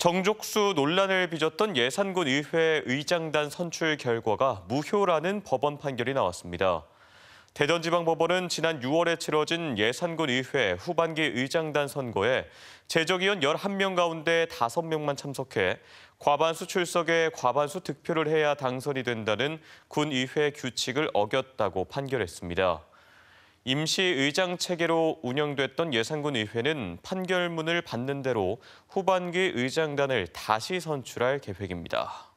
정족수 논란을 빚었던 예산군 의회 의장단 선출 결과가 무효라는 법원 판결이 나왔습니다. 대전지방법원은 지난 6월에 치러진 예산군 의회 후반기 의장단 선거에 제적위원 11명 가운데 5명만 참석해 과반수 출석에 과반수 득표를 해야 당선이 된다는 군의회 규칙을 어겼다고 판결했습니다. 임시의장 체계로 운영됐던 예산군 의회는 판결문을 받는 대로 후반기 의장단을 다시 선출할 계획입니다.